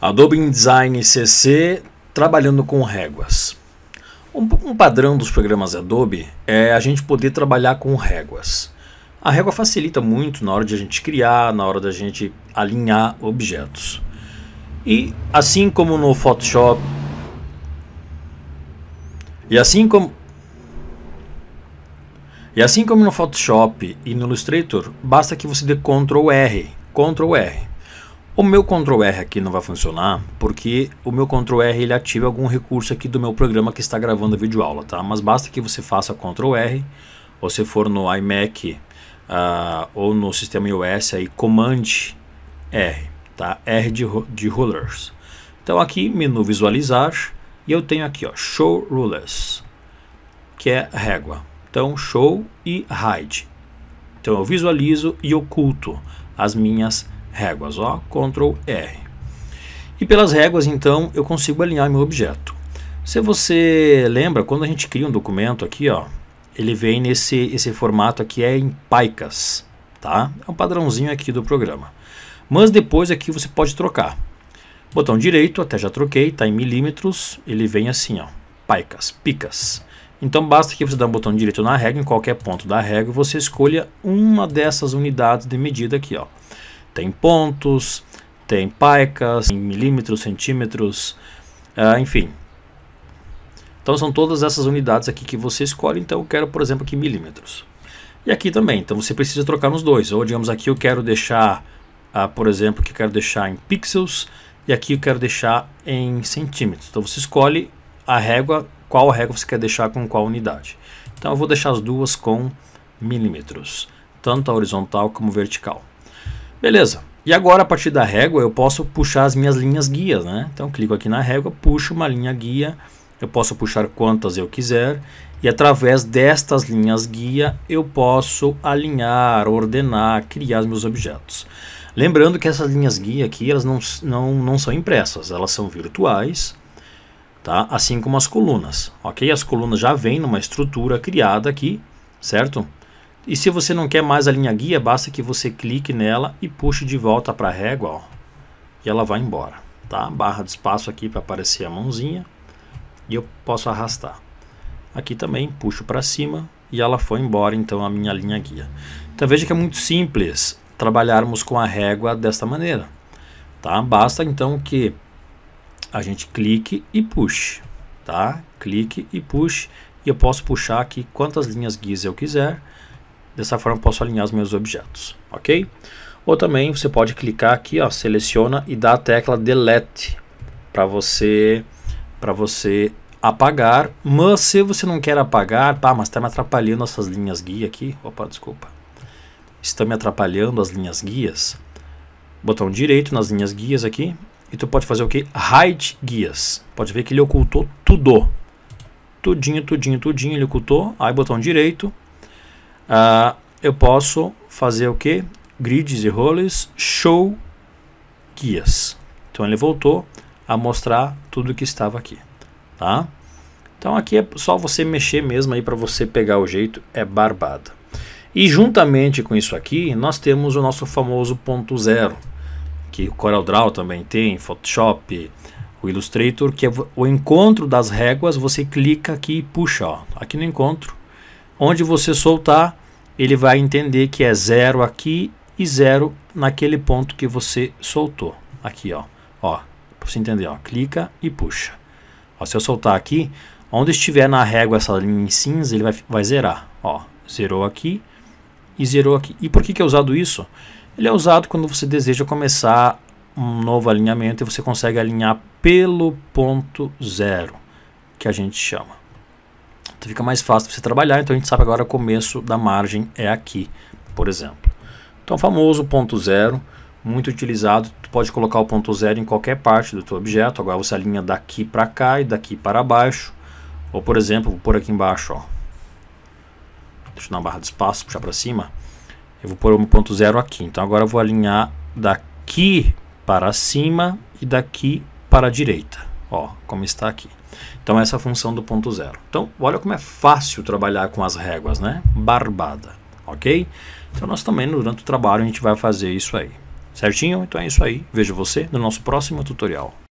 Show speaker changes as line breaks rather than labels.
Adobe InDesign CC trabalhando com réguas. Um, um, padrão dos programas Adobe é a gente poder trabalhar com réguas. A régua facilita muito na hora de a gente criar, na hora da gente alinhar objetos. E assim como no Photoshop. E assim como. E assim como no Photoshop e no Illustrator, basta que você dê Ctrl R, Ctrl R. O meu Ctrl R aqui não vai funcionar porque o meu Ctrl R ele ativa algum recurso aqui do meu programa que está gravando a videoaula, tá? Mas basta que você faça Ctrl R ou se for no iMac uh, ou no sistema iOS aí Command R, tá? R de, de rulers. Então aqui menu visualizar e eu tenho aqui ó Show Rulers que é régua. Então Show e Hide. Então eu visualizo e oculto as minhas réguas, ó, Ctrl R. E pelas réguas, então, eu consigo alinhar meu objeto. Se você lembra, quando a gente cria um documento aqui, ó, ele vem nesse esse formato aqui é em paicas, tá? É um padrãozinho aqui do programa. Mas depois aqui você pode trocar. Botão direito, até já troquei, tá em milímetros, ele vem assim, ó, paicas, picas. Então basta que você dê um botão direito na régua, em qualquer ponto da régua, você escolha uma dessas unidades de medida aqui, ó. Tem pontos, tem paicas, em milímetros, centímetros, uh, enfim. Então são todas essas unidades aqui que você escolhe. Então eu quero, por exemplo, aqui milímetros. E aqui também, então você precisa trocar nos dois. Ou digamos aqui eu quero deixar, uh, por exemplo, que eu quero deixar em pixels e aqui eu quero deixar em centímetros. Então você escolhe a régua, qual régua você quer deixar com qual unidade. Então eu vou deixar as duas com milímetros, tanto a horizontal como vertical. Beleza. E agora, a partir da régua, eu posso puxar as minhas linhas guias, né? Então, clico aqui na régua, puxo uma linha guia. Eu posso puxar quantas eu quiser. E através destas linhas guia, eu posso alinhar, ordenar, criar meus objetos. Lembrando que essas linhas guia aqui, elas não, não, não são impressas, elas são virtuais, tá? Assim como as colunas, ok? As colunas já vêm numa estrutura criada aqui, certo? E se você não quer mais a linha guia, basta que você clique nela e puxe de volta para a régua, ó, e ela vai embora, tá? Barra de espaço aqui para aparecer a mãozinha e eu posso arrastar. Aqui também puxo para cima e ela foi embora, então a minha linha guia. Então veja que é muito simples trabalharmos com a régua desta maneira, tá? Basta então que a gente clique e puxe, tá? Clique e puxe e eu posso puxar aqui quantas linhas guias eu quiser Dessa forma eu posso alinhar os meus objetos, ok? Ou também você pode clicar aqui, ó, seleciona e dá a tecla Delete para você, você apagar. Mas se você não quer apagar, tá, mas está me atrapalhando essas linhas guia aqui. Opa, desculpa. Está me atrapalhando as linhas guias. Botão direito nas linhas guias aqui. E tu pode fazer o que? Hide guias. Pode ver que ele ocultou tudo. Tudinho, tudinho, tudinho ele ocultou. Aí botão direito, Uh, eu posso fazer o que? Grids e roles, show guias. Então ele voltou a mostrar tudo que estava aqui, tá? Então aqui é só você mexer mesmo aí para você pegar o jeito, é barbada. E juntamente com isso aqui, nós temos o nosso famoso ponto zero, que o CorelDRAW também tem, Photoshop, o Illustrator, que é o encontro das réguas, você clica aqui e puxa, ó, aqui no encontro, Onde você soltar, ele vai entender que é zero aqui e zero naquele ponto que você soltou. Aqui, ó. Ó, para você entender, ó. Clica e puxa. Ó, se eu soltar aqui, onde estiver na régua essa linha em cinza, ele vai, vai zerar. Ó, zerou aqui e zerou aqui. E por que, que é usado isso? Ele é usado quando você deseja começar um novo alinhamento e você consegue alinhar pelo ponto zero, que a gente chama. Então fica mais fácil para você trabalhar, então a gente sabe agora o começo da margem é aqui, por exemplo. Então famoso ponto zero, muito utilizado, tu pode colocar o ponto zero em qualquer parte do teu objeto, agora você alinha daqui para cá e daqui para baixo, ou por exemplo, vou pôr aqui embaixo, ó. deixa eu dar uma barra de espaço, puxar para cima, eu vou pôr o ponto zero aqui, então agora eu vou alinhar daqui para cima e daqui para a direita, ó, como está aqui. Então essa é a função do ponto zero. Então olha como é fácil trabalhar com as réguas, né? Barbada, ok? Então nós também durante o trabalho a gente vai fazer isso aí. Certinho? Então é isso aí. Vejo você no nosso próximo tutorial.